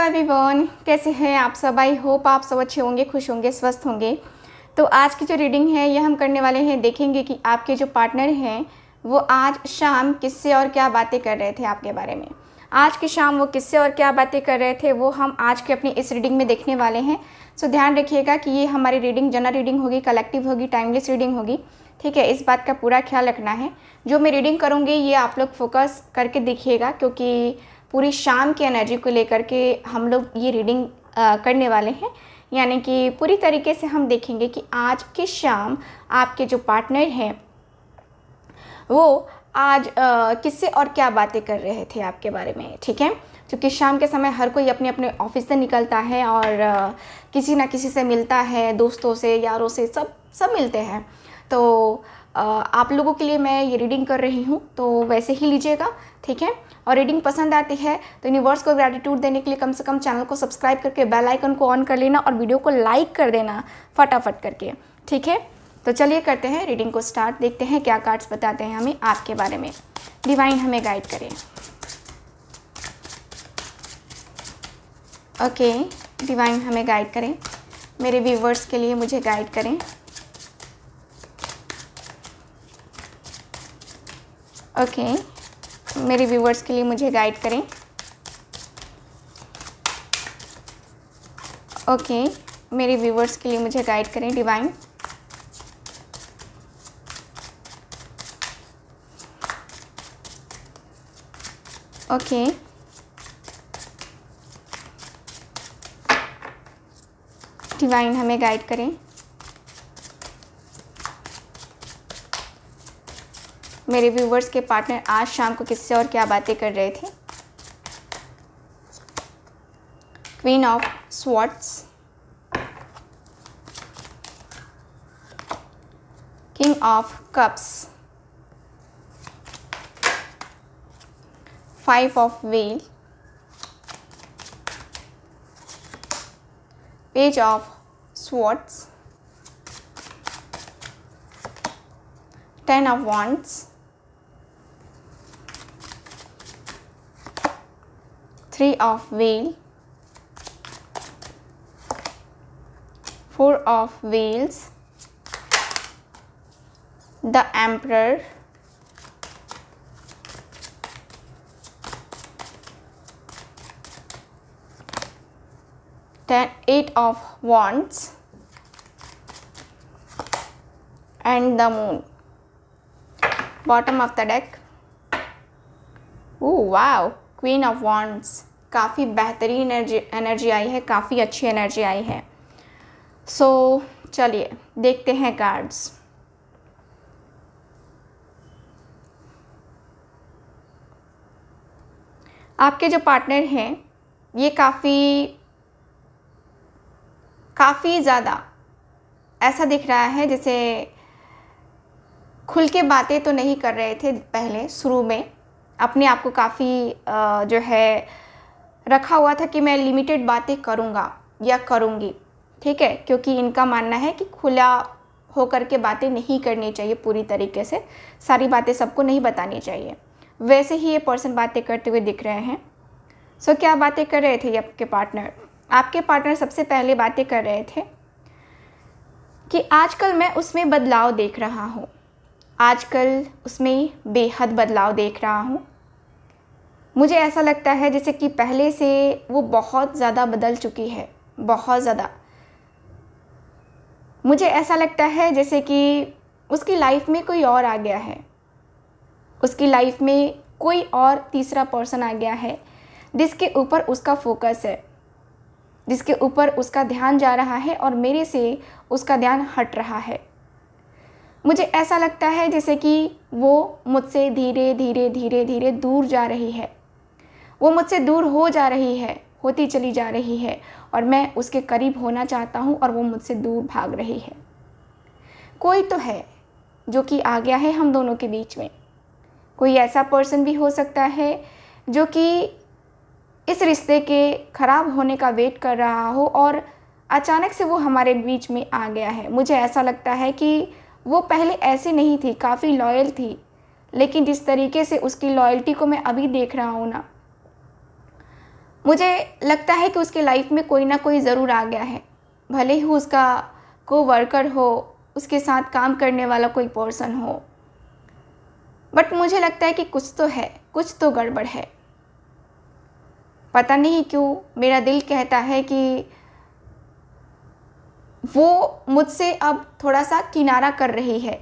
Hello everyone कैसे हैं आप सब आई होप आप सब अच्छे होंगे खुश होंगे स्वस्थ होंगे तो आज की जो रीडिंग है ये हम करने वाले हैं देखेंगे कि आपके जो पार्टनर हैं वो आज शाम किससे और क्या बातें कर रहे थे आपके बारे में आज की शाम वो किससे और क्या बातें कर रहे थे वो हम आज के अपनी इस रीडिंग में देखने वाले हैं सो so, ध्यान रखिएगा कि ये हमारी रीडिंग जनरल रीडिंग होगी कलेक्टिव होगी टाइमलेस रीडिंग होगी ठीक है इस बात का पूरा ख्याल रखना है जो मैं रीडिंग करूँगी ये आप लोग फोकस करके देखिएगा क्योंकि पूरी शाम की एनर्जी को लेकर के हम लोग ये रीडिंग करने वाले हैं यानी कि पूरी तरीके से हम देखेंगे कि आज की शाम आपके जो पार्टनर हैं वो आज किससे और क्या बातें कर रहे थे आपके बारे में ठीक है क्योंकि शाम के समय हर कोई अपने अपने ऑफिस से निकलता है और किसी ना किसी से मिलता है दोस्तों से यारों से सब सब मिलते हैं तो आप लोगों के लिए मैं ये रीडिंग कर रही हूँ तो वैसे ही लीजिएगा ठीक है और रीडिंग पसंद आती है तो यूनिवर्स को ग्रेटिट्यूड देने के लिए कम से कम चैनल को सब्सक्राइब करके बेल आइकन को ऑन कर लेना और वीडियो को लाइक कर देना फटाफट करके ठीक है तो चलिए करते हैं रीडिंग को स्टार्ट देखते हैं क्या कार्ड्स बताते हैं हमें आपके बारे में डिवाइन हमें गाइड करें ओके डिवाइन हमें गाइड करें मेरे व्यूवर्स के लिए मुझे गाइड करें ओके मेरे व्यूवर्स के लिए मुझे गाइड करें ओके मेरे व्यूवर्स के लिए मुझे गाइड करें डिवाइन ओके डिवाइन हमें गाइड करें मेरे व्यूवर्स के पार्टनर आज शाम को किससे और क्या बातें कर रहे थे queen of swords king of cups five of wheel page of swords ten of wands 3 of wheel, 4 of wheels, the emperor, then 8 of wands and the moon. Bottom of the deck. Oh wow, queen of wands. काफ़ी बेहतरीन energy energy आई है काफ़ी अच्छी energy आई है सो so, चलिए देखते हैं cards आपके जो पार्टनर हैं ये काफ़ी काफ़ी ज़्यादा ऐसा दिख रहा है जैसे खुल के बातें तो नहीं कर रहे थे पहले शुरू में अपने आप को काफ़ी जो है रखा हुआ था कि मैं लिमिटेड बातें करूँगा या करूँगी ठीक है क्योंकि इनका मानना है कि खुला होकर के बातें नहीं करनी चाहिए पूरी तरीके से सारी बातें सबको नहीं बतानी चाहिए वैसे ही ये पर्सन बातें करते हुए दिख रहे हैं सो क्या बातें कर रहे थे ये आपके पार्टनर आपके पार्टनर सबसे पहले बातें कर रहे थे कि आजकल मैं उसमें बदलाव देख रहा हूँ आजकल उसमें बेहद बदलाव देख रहा हूँ मुझे ऐसा लगता है जैसे कि पहले से वो बहुत ज़्यादा बदल चुकी है बहुत ज़्यादा मुझे ऐसा लगता है जैसे कि उसकी लाइफ में कोई और आ गया है उसकी लाइफ में कोई और तीसरा पर्सन आ गया है जिसके ऊपर उसका फोकस है जिसके ऊपर उसका ध्यान जा रहा है और मेरे से उसका ध्यान हट रहा है मुझे ऐसा लगता है जैसे कि वो मुझसे धीरे धीरे धीरे धीरे दूर जा रही है वो मुझसे दूर हो जा रही है होती चली जा रही है और मैं उसके करीब होना चाहता हूँ और वो मुझसे दूर भाग रही है कोई तो है जो कि आ गया है हम दोनों के बीच में कोई ऐसा पर्सन भी हो सकता है जो कि इस रिश्ते के ख़राब होने का वेट कर रहा हो और अचानक से वो हमारे बीच में आ गया है मुझे ऐसा लगता है कि वो पहले ऐसी नहीं थी काफ़ी लॉयल थी लेकिन जिस तरीके से उसकी लॉयल्टी को मैं अभी देख रहा हूँ ना मुझे लगता है कि उसके लाइफ में कोई ना कोई ज़रूर आ गया है भले ही उसका को वर्कर हो उसके साथ काम करने वाला कोई पर्सन हो बट मुझे लगता है कि कुछ तो है कुछ तो गड़बड़ है पता नहीं क्यों मेरा दिल कहता है कि वो मुझसे अब थोड़ा सा किनारा कर रही है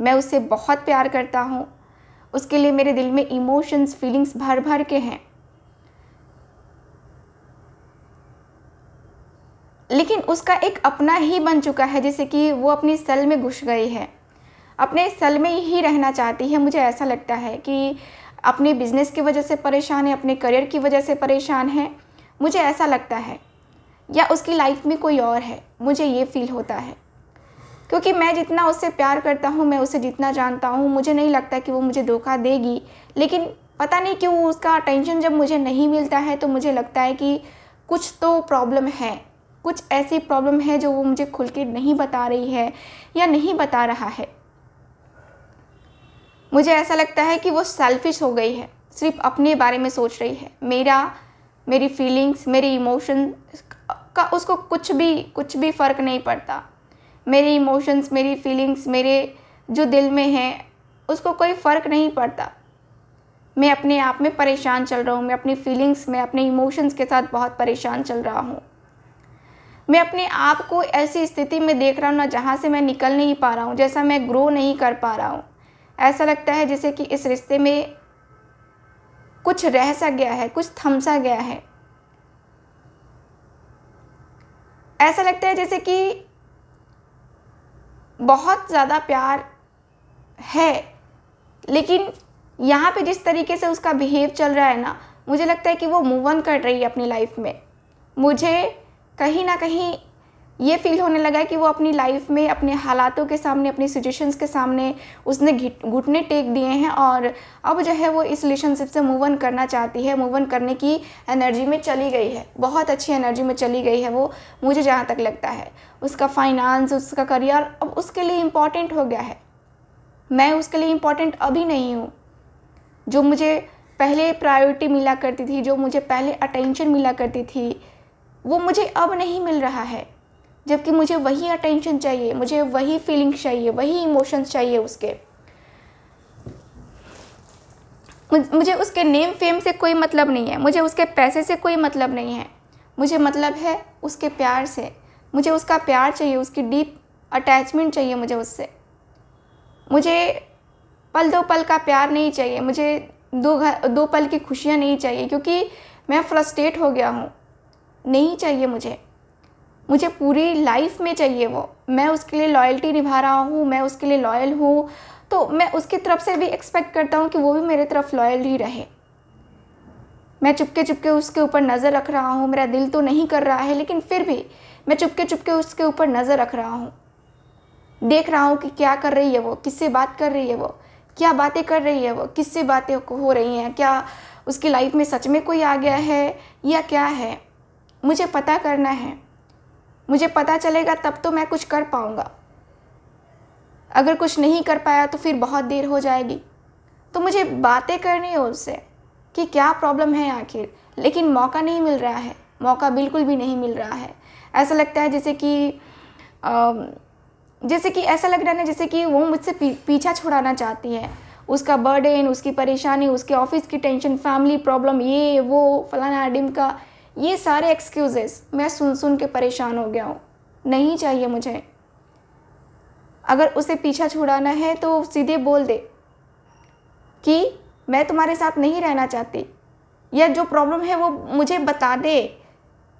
मैं उससे बहुत प्यार करता हूँ उसके लिए मेरे दिल में इमोशंस फीलिंग्स भर भर के हैं लेकिन उसका एक अपना ही बन चुका है जैसे कि वो अपनी सेल में घुस गई है अपने सेल में ही रहना चाहती है मुझे ऐसा लगता है कि अपने बिजनेस की वजह से परेशान है अपने करियर की वजह से परेशान है मुझे ऐसा लगता है या उसकी लाइफ में कोई और है मुझे ये फील होता है क्योंकि मैं जितना उससे प्यार करता हूँ मैं उसे जितना जानता हूँ मुझे नहीं लगता कि वो मुझे धोखा देगी लेकिन पता नहीं क्यों उसका अटेंशन जब मुझे नहीं मिलता है तो मुझे लगता है कि कुछ तो प्रॉब्लम है कुछ ऐसी प्रॉब्लम है जो वो मुझे खुल के नहीं बता रही है या नहीं बता रहा है मुझे ऐसा लगता है कि वो सेल्फिश हो गई है सिर्फ अपने बारे में सोच रही है मेरा मेरी फीलिंग्स मेरी इमोशन का उसको कुछ भी कुछ भी फ़र्क नहीं पड़ता मेरे इमोशंस मेरी फीलिंग्स मेरे जो दिल में हैं उसको कोई फ़र्क नहीं पड़ता मैं अपने आप में परेशान चल रहा हूँ मैं अपनी फीलिंग्स में अपने इमोशंस के साथ बहुत परेशान चल रहा हूँ मैं अपने आप को ऐसी स्थिति में देख रहा हूँ ना जहाँ से मैं निकल नहीं पा रहा हूँ जैसा मैं ग्रो नहीं कर पा रहा हूँ ऐसा लगता है जैसे कि इस रिश्ते में कुछ रह सा गया है कुछ थम सा गया है ऐसा लगता है जैसे कि बहुत ज़्यादा प्यार है लेकिन यहाँ पे जिस तरीके से उसका बिहेव चल रहा है ना मुझे लगता है कि वो मूव ऑन कर रही है अपनी लाइफ में मुझे कहीं ना कहीं ये फील होने लगा है कि वो अपनी लाइफ में अपने हालातों के सामने अपनी सिचुएशंस के सामने उसने घुटने टेक दिए हैं और अब जो है वो इस रिलेशनशिप से मूव ऑन करना चाहती है मूव ऑन करने की एनर्जी में चली गई है बहुत अच्छी एनर्जी में चली गई है वो मुझे जहाँ तक लगता है उसका फाइनेंस उसका करियर अब उसके लिए इम्पॉर्टेंट हो गया है मैं उसके लिए इम्पॉर्टेंट अभी नहीं हूँ जो मुझे पहले प्रायोरिटी मिला करती थी जो मुझे पहले अटेंशन मिला करती थी वो मुझे अब नहीं मिल रहा है जबकि मुझे वही अटेंशन चाहिए मुझे वही फीलिंग्स चाहिए वही इमोशंस चाहिए उसके मुझे उसके नेम फेम से कोई मतलब नहीं है मुझे उसके पैसे से कोई मतलब नहीं है मुझे मतलब है उसके प्यार से मुझे उसका प्यार चाहिए उसकी डीप अटैचमेंट चाहिए मुझे उससे मुझे पल दो पल का प्यार नहीं चाहिए मुझे दो घर दो पल की खुशियाँ नहीं चाहिए क्योंकि मैं फ्रस्ट्रेट हो गया हूँ नहीं चाहिए मुझे मुझे पूरी लाइफ में चाहिए वो मैं उसके लिए लॉयल्टी निभा रहा हूँ मैं उसके लिए लॉयल हूँ तो मैं उसकी तरफ से भी एक्सपेक्ट करता हूँ कि वो भी मेरे तरफ लॉयल ही रहे मैं चुपके चुपके उसके ऊपर नज़र रख रहा हूँ मेरा दिल तो नहीं कर रहा है लेकिन फिर भी मैं चुपके चुपके उसके ऊपर नज़र रख रहा हूँ देख रहा हूँ कि क्या कर रही है वो किससे बात कर रही है वो क्या बातें कर रही है वो किससे बातें हो रही हैं क्या उसकी लाइफ में सच में कोई आ गया है या क्या है मुझे पता करना है मुझे पता चलेगा तब तो मैं कुछ कर पाऊँगा अगर कुछ नहीं कर पाया तो फिर बहुत देर हो जाएगी तो मुझे बातें करनी है उससे कि क्या प्रॉब्लम है आखिर लेकिन मौका नहीं मिल रहा है मौका बिल्कुल भी नहीं मिल रहा है ऐसा लगता है जैसे कि जैसे कि ऐसा लग रहा है जैसे कि वो मुझसे पी, पीछा छुड़ाना चाहती है उसका बर्डन उसकी परेशानी उसके ऑफिस की टेंशन फैमिली प्रॉब्लम ये वो फलाना डिम का ये सारे एक्सक्यूज़ेस मैं सुन सुन के परेशान हो गया हूँ नहीं चाहिए मुझे अगर उसे पीछा छुड़ाना है तो सीधे बोल दे कि मैं तुम्हारे साथ नहीं रहना चाहती या जो प्रॉब्लम है वो मुझे बता दे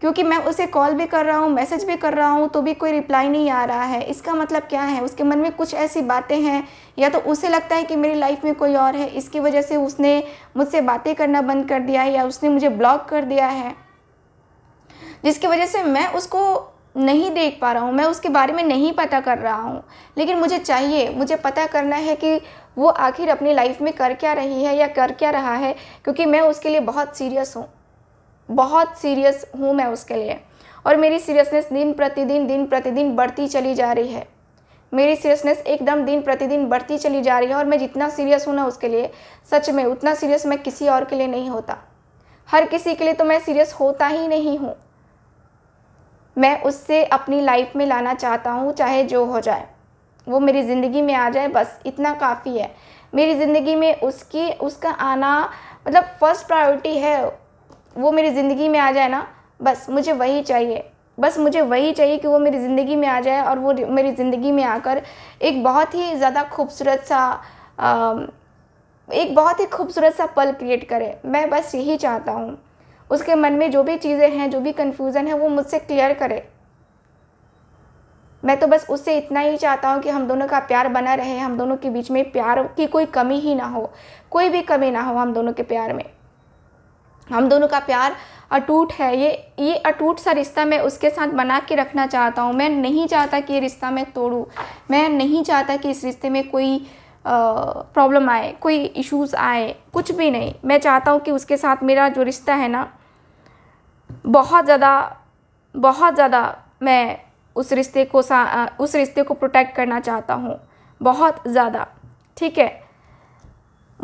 क्योंकि मैं उसे कॉल भी कर रहा हूँ मैसेज भी कर रहा हूँ तो भी कोई रिप्लाई नहीं आ रहा है इसका मतलब क्या है उसके मन में कुछ ऐसी बातें हैं या तो उसे लगता है कि मेरी लाइफ में कोई और है इसकी वजह से उसने मुझसे बातें करना बंद कर दिया है या उसने मुझे ब्लॉक कर दिया है जिसकी वजह से मैं उसको नहीं देख पा रहा हूँ मैं उसके बारे में नहीं पता कर रहा हूँ लेकिन मुझे चाहिए मुझे पता करना है कि वो आखिर अपनी लाइफ में कर क्या रही है या कर क्या रहा है क्योंकि मैं उसके लिए बहुत सीरियस हूँ बहुत सीरियस हूँ मैं उसके लिए और मेरी सीरियसनेस दिन प्रतिदिन दिन प्रतिदिन बढ़ती चली जा रही है मेरी सीरियसनेस एकदम दिन प्रतिदिन बढ़ती चली जा रही है और मैं जितना सीरियस हूँ ना उसके लिए सच में उतना सीरियस मैं किसी और के लिए नहीं होता हर किसी के लिए तो मैं सीरियस होता ही नहीं हूँ मैं उससे अपनी लाइफ में लाना चाहता हूँ चाहे जो हो जाए वो मेरी ज़िंदगी में आ जाए बस इतना काफ़ी है मेरी ज़िंदगी में उसकी उसका आना मतलब फ़र्स्ट प्रायोरिटी है वो मेरी ज़िंदगी में आ जाए ना बस मुझे वही चाहिए बस मुझे वही चाहिए कि वो मेरी ज़िंदगी में आ जाए और वो मेरी ज़िंदगी में आकर एक बहुत ही ज़्यादा खूबसूरत सा आ, एक बहुत ही खूबसूरत सा पल क्रिएट करे मैं बस यही चाहता हूँ उसके मन में जो भी चीज़ें हैं जो भी कन्फ्यूज़न है वो मुझसे क्लियर करे मैं तो बस उससे इतना ही चाहता हूँ कि हम दोनों का प्यार बना रहे हम दोनों के बीच में प्यार की कोई कमी ही ना हो कोई भी कमी ना हो हम दोनों के प्यार में हम दोनों का प्यार अटूट है ये ये अटूट सा रिश्ता मैं उसके साथ बना के रखना चाहता हूँ मैं नहीं चाहता कि ये रिश्ता मैं तोड़ूँ मैं नहीं चाहता कि इस रिश्ते में कोई प्रॉब्लम आए कोई इश्यूज़ आए कुछ भी नहीं मैं चाहता हूँ कि उसके साथ मेरा जो रिश्ता है ना बहुत ज़्यादा बहुत ज़्यादा मैं उस रिश्ते को सा उस रिश्ते को प्रोटेक्ट करना चाहता हूँ बहुत ज़्यादा ठीक है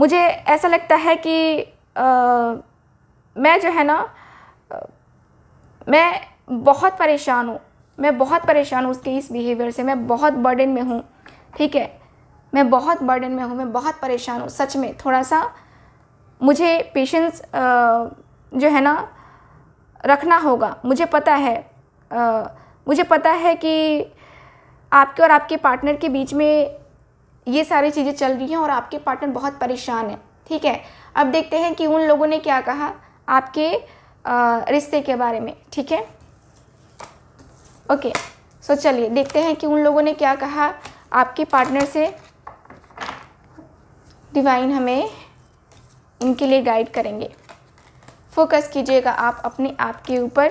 मुझे ऐसा लगता है कि आ, मैं जो है ना मैं बहुत परेशान हूँ मैं बहुत परेशान हूँ उसके इस बिहेवियर से मैं बहुत बर्डन में हूँ ठीक है मैं बहुत बर्डन में हूँ मैं बहुत परेशान हूँ सच में थोड़ा सा मुझे पेशेंस जो है ना रखना होगा मुझे पता है आ, मुझे पता है कि आपके और आपके पार्टनर के बीच में ये सारी चीज़ें चल रही हैं और आपके पार्टनर बहुत परेशान हैं ठीक है अब देखते हैं कि उन लोगों ने क्या कहा आपके रिश्ते के बारे में ठीक है ओके सो चलिए देखते हैं कि उन लोगों ने क्या कहा आपके पार्टनर से डिवाइन हमें उनके लिए गाइड करेंगे फोकस कीजिएगा आप अपने आप के ऊपर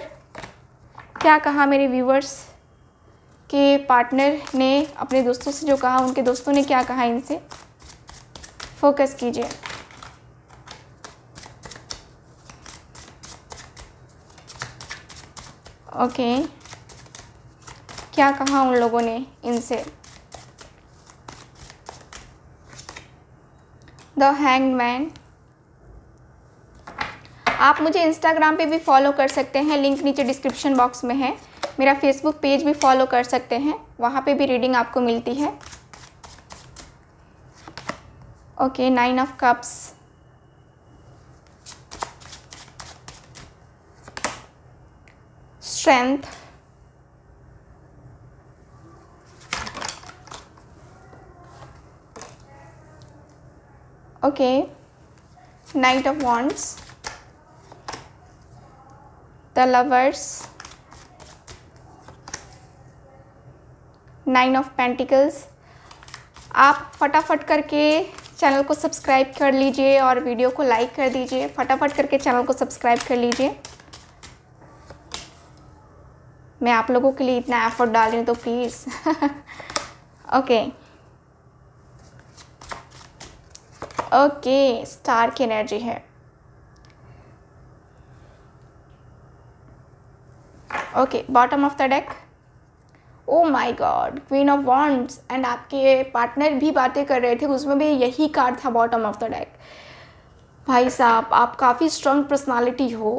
क्या कहा मेरे व्यूवर्स के पार्टनर ने अपने दोस्तों से जो कहा उनके दोस्तों ने क्या कहा इनसे फोकस कीजिए ओके क्या कहा उन लोगों ने इनसे द हैंग मैन आप मुझे इंस्टाग्राम पे भी फॉलो कर सकते हैं लिंक नीचे डिस्क्रिप्शन बॉक्स में है मेरा फेसबुक पेज भी फॉलो कर सकते हैं वहाँ पे भी रीडिंग आपको मिलती है okay nine of cups strength okay knight of wands the lovers nine of pentacles आप फटाफट करके चैनल को सब्सक्राइब कर लीजिए और वीडियो को लाइक कर दीजिए फटाफट करके चैनल को सब्सक्राइब कर लीजिए मैं आप लोगों के लिए इतना एफर्ट डाल रही हूँ तो प्लीज़ ओके ओके स्टार की एनर्जी है okay bottom of the deck oh my god queen of wands and आपके पार्टनर भी बातें कर रहे थे उसमें भी यही कार्ड था बॉटम ऑफ द डेक भाई साहब आप काफ़ी स्ट्रॉन्ग पर्सनालिटी हो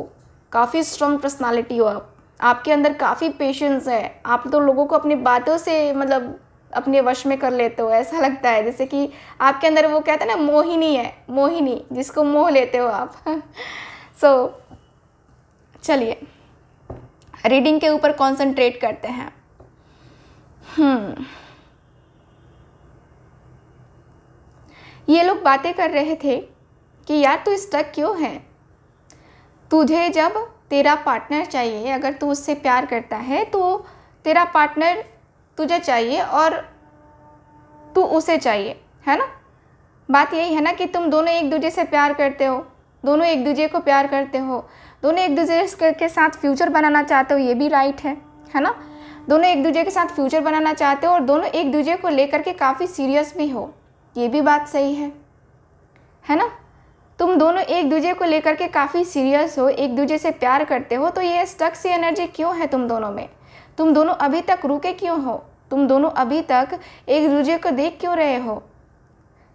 काफ़ी स्ट्रॉन्ग पर्सनालिटी हो आप आपके अंदर काफ़ी पेशेंस है आप तो लोगों को अपनी बातों से मतलब अपने वश में कर लेते हो ऐसा लगता है जैसे कि आपके अंदर वो कहते हैं ना मोहिनी है मोहिनी जिसको मोह लेते हो आप सो so, चलिए रीडिंग के ऊपर कॉन्सेंट्रेट करते हैं हम्म ये लोग बातें कर रहे थे कि यार तू स्टक क्यों है तुझे जब तेरा पार्टनर चाहिए अगर तू उससे प्यार करता है तो तेरा पार्टनर तुझे चाहिए और तू उसे चाहिए है ना बात यही है ना कि तुम दोनों एक दूजे से प्यार करते हो दोनों एक दूजे को प्यार करते हो दोनों एक दूसरे के साथ फ्यूचर बनाना चाहते हो ये भी राइट है है ना दोनों एक दूसरे के साथ फ्यूचर बनाना चाहते हो और दोनों एक दूसरे को लेकर के काफ़ी सीरियस भी हो ये भी बात सही है है ना तुम दोनों एक दूसरे को लेकर के काफ़ी सीरियस हो एक दूसरे से प्यार करते हो तो ये स्टक सी एनर्जी क्यों है तुम दोनों में तुम दोनों अभी तक रुके क्यों हो तुम दोनों अभी तक एक दूसरे को देख क्यों रहे हो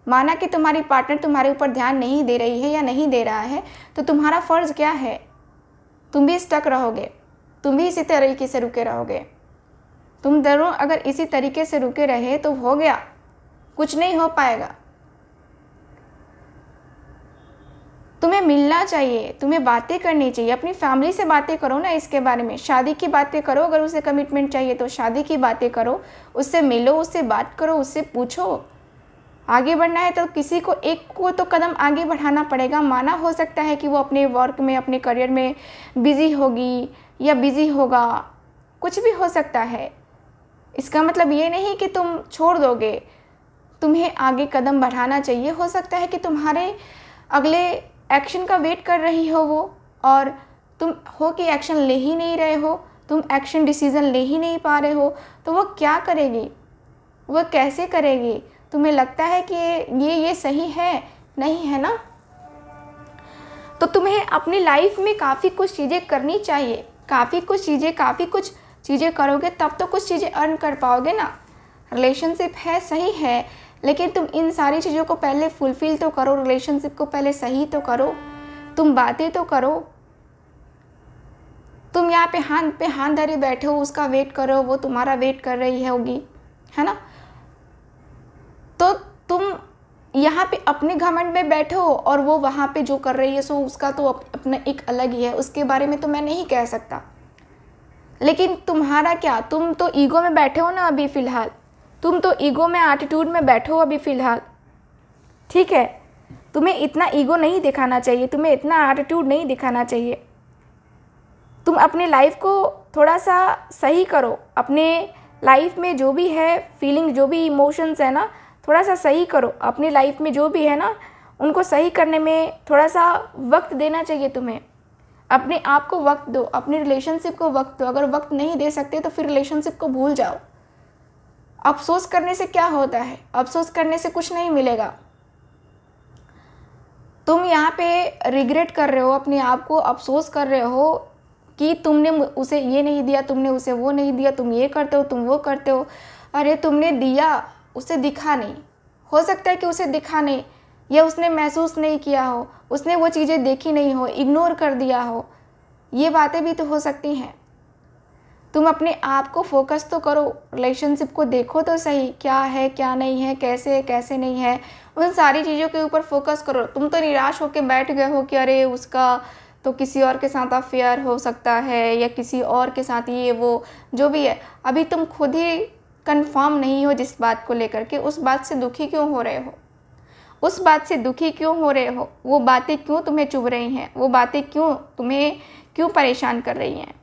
माना कि तुम्हारी पार्टनर तुम्हारे ऊपर ध्यान नहीं दे रही है या नहीं दे रहा है तो तुम्हारा फ़र्ज़ क्या है तुम भी स्टक रहोगे तुम भी इसी तरीके से रुके रहोगे तुम दोनों अगर इसी तरीके से रुके रहे तो हो गया कुछ नहीं हो पाएगा तुम्हें मिलना चाहिए तुम्हें बातें करनी चाहिए अपनी फैमिली से बातें करो ना इसके बारे में शादी की बातें करो अगर उसे कमिटमेंट चाहिए तो शादी की बातें करो उससे मिलो उससे बात करो उससे पूछो आगे बढ़ना है तो किसी को एक को तो कदम आगे बढ़ाना पड़ेगा माना हो सकता है कि वो अपने वर्क में अपने करियर में बिज़ी होगी या बिज़ी होगा कुछ भी हो सकता है इसका मतलब ये नहीं कि तुम छोड़ दोगे तुम्हें आगे कदम बढ़ाना चाहिए हो सकता है कि तुम्हारे अगले एक्शन का वेट कर रही हो वो और तुम हो कि एक्शन ले ही नहीं रहे हो तुम एक्शन डिसीज़न ले ही नहीं पा रहे हो तो वो क्या करेगी वह कैसे करेगी तुम्हें लगता है कि ये ये सही है नहीं है ना तो तुम्हें अपनी लाइफ में काफ़ी कुछ चीज़ें करनी चाहिए काफ़ी कुछ चीज़ें काफ़ी कुछ चीज़ें करोगे तब तो कुछ चीज़ें अर्न कर पाओगे ना रिलेशनशिप है सही है लेकिन तुम इन सारी चीज़ों को पहले फुलफ़िल तो करो रिलेशनशिप को पहले सही तो करो तुम बातें तो करो तुम यहाँ पे हाथ पे हाथ धरे बैठे हो उसका वेट करो वो तुम्हारा वेट कर रही है होगी है ना तो तुम यहाँ पे अपने घमंड में बैठे हो और वो वहाँ पे जो कर रही है सो उसका तो अपना एक अलग ही है उसके बारे में तो मैं नहीं कह सकता लेकिन तुम्हारा क्या तुम तो ईगो में बैठे हो ना अभी फ़िलहाल तुम तो ईगो में एटीट्यूड में बैठे हो अभी फ़िलहाल ठीक है तुम्हें इतना ईगो नहीं दिखाना चाहिए तुम्हें इतना एटीट्यूड नहीं दिखाना चाहिए तुम अपने लाइफ को थोड़ा सा सही करो अपने लाइफ में जो भी है फीलिंग जो भी इमोशंस है ना थोड़ा सा सही करो अपनी लाइफ में जो भी है ना उनको सही करने में थोड़ा सा वक्त देना चाहिए तुम्हें अपने आप को वक्त दो अपनी रिलेशनशिप को वक्त दो अगर वक्त नहीं दे सकते तो फिर रिलेशनशिप को भूल जाओ अफसोस करने से क्या होता है अफसोस करने से कुछ नहीं मिलेगा तुम यहाँ पे रिग्रेट कर रहे हो अपने आप को अफसोस कर रहे हो कि तुमने उसे ये नहीं दिया तुमने उसे वो नहीं दिया तुम ये करते हो तुम वो करते हो अरे तुमने दिया उसे दिखा नहीं हो सकता है कि उसे दिखा नहीं या उसने महसूस नहीं किया हो उसने वो चीज़ें देखी नहीं हो इग्नोर कर दिया हो ये बातें भी तो हो सकती हैं तुम अपने आप को फोकस तो करो रिलेशनशिप को देखो तो सही क्या है क्या नहीं है कैसे है कैसे नहीं है उन सारी चीज़ों के ऊपर फोकस करो तुम तो निराश होकर बैठ गए हो कि अरे उसका तो किसी और के साथ अफेयर हो सकता है या किसी और के साथ ये वो जो भी है अभी तुम खुद ही कंफर्म नहीं हो जिस बात को लेकर के उस बात से दुखी क्यों हो रहे हो उस बात से दुखी क्यों हो रहे हो वो बातें क्यों तुम्हें चुभ रही हैं वो बातें क्यों तुम्हें क्यों परेशान कर रही हैं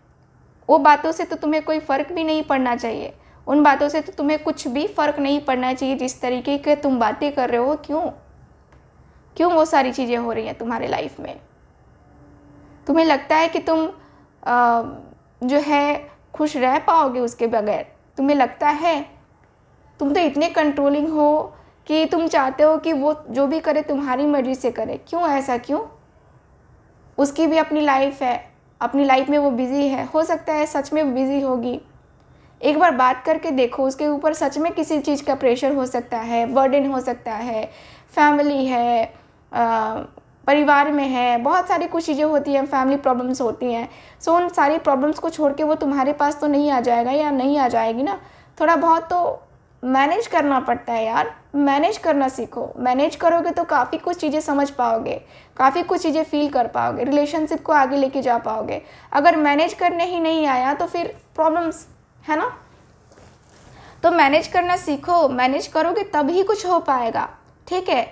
वो बातों से तो तुम्हें कोई फ़र्क भी नहीं पड़ना चाहिए उन बातों से तो तुम्हें कुछ भी फ़र्क नहीं पड़ना चाहिए जिस तरीके के तुम बातें कर रहे हो क्यों क्यों वो सारी चीज़ें हो रही हैं तुम्हारे लाइफ में तुम्हें लगता है कि तुम आ, जो है खुश रह पाओगे उसके बगैर तुम्हें लगता है तुम तो इतने कंट्रोलिंग हो कि तुम चाहते हो कि वो जो भी करे तुम्हारी मर्जी से करे क्यों ऐसा क्यों उसकी भी अपनी लाइफ है अपनी लाइफ में वो बिज़ी है हो सकता है सच में बिज़ी होगी एक बार बात करके देखो उसके ऊपर सच में किसी चीज़ का प्रेशर हो सकता है बर्डन हो सकता है फैमिली है आ, परिवार में है बहुत सारी कुछ चीज़ें होती हैं फैमिली प्रॉब्लम्स होती हैं सो उन सारी प्रॉब्लम्स को छोड़ के वो तुम्हारे पास तो नहीं आ जाएगा या नहीं आ जाएगी ना थोड़ा बहुत तो मैनेज करना पड़ता है यार मैनेज करना सीखो मैनेज करोगे तो काफ़ी कुछ चीज़ें समझ पाओगे काफ़ी कुछ चीज़ें फील कर पाओगे रिलेशनशिप को आगे लेके जा पाओगे अगर मैनेज करने ही नहीं आया तो फिर प्रॉब्लम्स है ना तो मैनेज करना सीखो मैनेज करोगे तभी कुछ हो पाएगा ठीक है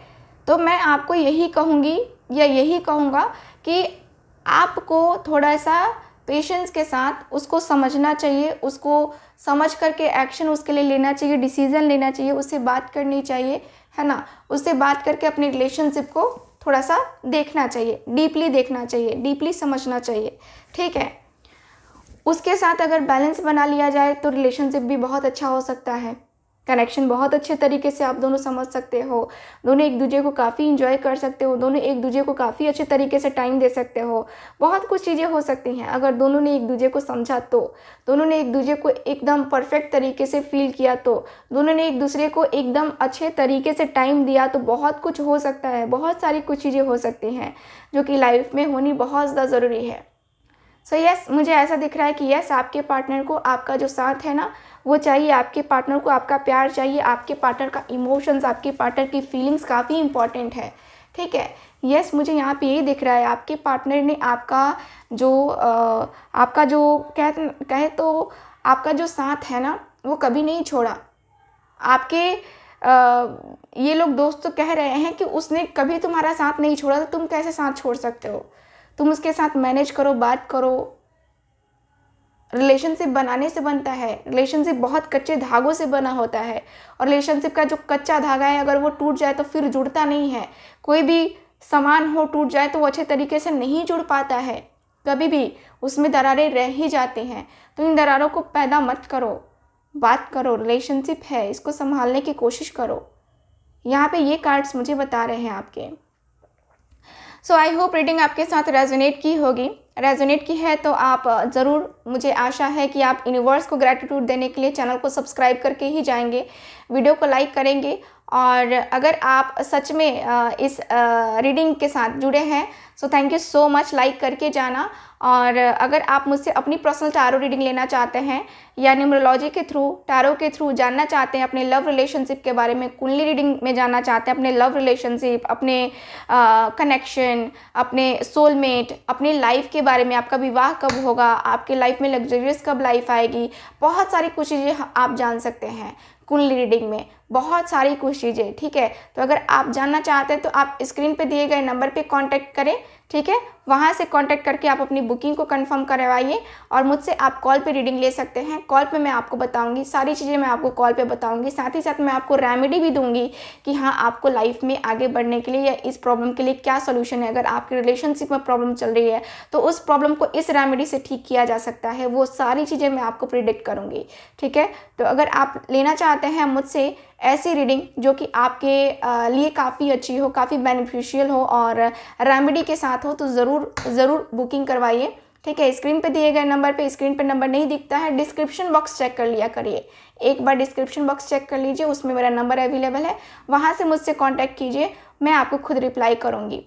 तो मैं आपको यही कहूँगी या यही कहूँगा कि आपको थोड़ा सा पेशेंस के साथ उसको समझना चाहिए उसको समझ करके एक्शन उसके लिए लेना चाहिए डिसीज़न लेना चाहिए उससे बात करनी चाहिए है ना उससे बात करके अपने रिलेशनशिप को थोड़ा सा देखना चाहिए डीपली देखना चाहिए डीपली समझना चाहिए ठीक है उसके साथ अगर बैलेंस बना लिया जाए तो रिलेशनशिप भी बहुत अच्छा हो सकता है कनेक्शन बहुत अच्छे तरीके से आप दोनों समझ सकते हो दोनों एक दूसरे को काफ़ी इंजॉय कर सकते हो दोनों एक दूसरे को काफ़ी अच्छे तरीके से टाइम दे सकते हो बहुत कुछ चीज़ें हो सकती हैं अगर दोनों ने एक दूसरे को समझा तो दोनों ने एक दूसरे को एकदम परफेक्ट तरीके से फील किया तो दोनों ने एक दूसरे को एकदम अच्छे तरीके से टाइम दिया तो बहुत कुछ हो सकता है बहुत सारी कुछ चीज़ें हो सकती हैं जो कि लाइफ में होनी बहुत ज़्यादा ज़रूरी है सो so यस yes, मुझे ऐसा दिख रहा है कि यस yes, आपके पार्टनर को आपका जो साथ है ना वो चाहिए आपके पार्टनर को आपका प्यार चाहिए आपके पार्टनर का इमोशंस आपके पार्टनर की फीलिंग्स काफ़ी इंपॉर्टेंट है ठीक है यस yes, मुझे यहाँ पे यही दिख रहा है आपके पार्टनर ने आपका जो आ, आपका जो कह कहे तो आपका जो साथ है ना वो कभी नहीं छोड़ा आपके आ, ये लोग दोस्त तो कह रहे हैं कि उसने कभी तुम्हारा साथ नहीं छोड़ा तो तुम कैसे साथ छोड़ सकते हो तुम उसके साथ मैनेज करो बात करो रिलेशनशिप बनाने से बनता है रिलेशनशिप बहुत कच्चे धागों से बना होता है और रिलेशनशिप का जो कच्चा धागा है अगर वो टूट जाए तो फिर जुड़ता नहीं है कोई भी सामान हो टूट जाए तो वो अच्छे तरीके से नहीं जुड़ पाता है कभी भी उसमें दरारें रह ही जाते हैं तो इन दरारों को पैदा मत करो बात करो रिलेशनशिप है इसको संभालने की कोशिश करो यहाँ पे ये कार्ड्स मुझे बता रहे हैं आपके सो आई होप रीडिंग आपके साथ रेजोनेट की होगी रेजोनेट की है तो आप ज़रूर मुझे आशा है कि आप यूनिवर्स को ग्रैटिट्यूड देने के लिए चैनल को सब्सक्राइब करके ही जाएंगे वीडियो को लाइक करेंगे और अगर आप सच में इस रीडिंग के साथ जुड़े हैं so thank you so much like करके जाना और अगर आप मुझसे अपनी पर्सनल टैरो रीडिंग लेना चाहते हैं या न्यूमरोलॉजी के थ्रू टैरो के थ्रू जानना चाहते हैं अपने लव रिलेशनशिप के बारे में कुंडली रीडिंग में जानना चाहते हैं अपने लव रिलेशनशिप अपने कनेक्शन अपने सोलमेट अपने लाइफ के बारे में आपका विवाह कब होगा आपके लाइफ में लग्जरियस कब लाइफ आएगी बहुत सारी कुछ चीज़ें आप जान सकते हैं कुंडली रीडिंग में बहुत सारी कुछ चीज़ें ठीक है तो अगर आप जानना चाहते हैं तो आप स्क्रीन पे दिए गए नंबर पे कांटेक्ट करें ठीक है वहाँ से कांटेक्ट करके आप अपनी बुकिंग को कंफर्म करवाइए और मुझसे आप कॉल पे रीडिंग ले सकते हैं कॉल पे मैं आपको बताऊंगी सारी चीज़ें मैं आपको कॉल पे बताऊंगी साथ ही साथ मैं आपको रेमेडी भी दूंगी कि हाँ आपको लाइफ में आगे बढ़ने के लिए या इस प्रॉब्लम के लिए क्या सोल्यूशन है अगर आपकी रिलेशनशिप में प्रॉब्लम चल रही है तो उस प्रॉब्लम को इस रेमेडी से ठीक किया जा सकता है वो सारी चीज़ें मैं आपको प्रिडिक्ट करूँगी ठीक है तो अगर आप लेना चाहते हैं मुझसे ऐसी रीडिंग जो कि आपके लिए काफ़ी अच्छी हो काफ़ी बेनिफिशियल हो और रेमेडी के साथ हो तो ज़रूर ज़रूर बुकिंग करवाइए ठीक है स्क्रीन पे दिए गए नंबर पे स्क्रीन पे नंबर नहीं दिखता है डिस्क्रिप्शन बॉक्स चेक कर लिया करिए एक बार डिस्क्रिप्शन बॉक्स चेक कर लीजिए उसमें मेरा नंबर अवेलेबल है वहाँ से मुझसे कॉन्टैक्ट कीजिए मैं आपको खुद रिप्लाई करूँगी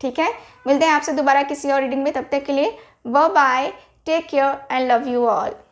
ठीक है मिलते हैं आपसे दोबारा किसी और रीडिंग में तब तक के लिए व bye take care and love you all